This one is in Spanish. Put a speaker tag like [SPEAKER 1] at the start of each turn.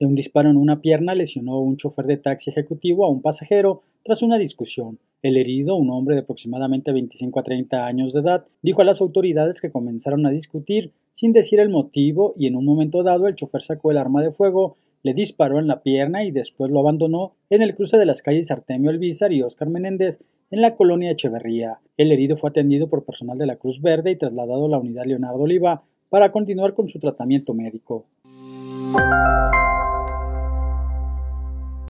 [SPEAKER 1] de un disparo en una pierna lesionó un chofer de taxi ejecutivo a un pasajero tras una discusión. El herido, un hombre de aproximadamente 25 a 30 años de edad, dijo a las autoridades que comenzaron a discutir sin decir el motivo y en un momento dado el chofer sacó el arma de fuego, le disparó en la pierna y después lo abandonó en el cruce de las calles Artemio Elvisar y Óscar Menéndez en la colonia Echeverría. El herido fue atendido por personal de la Cruz Verde y trasladado a la unidad Leonardo Oliva para continuar con su tratamiento médico.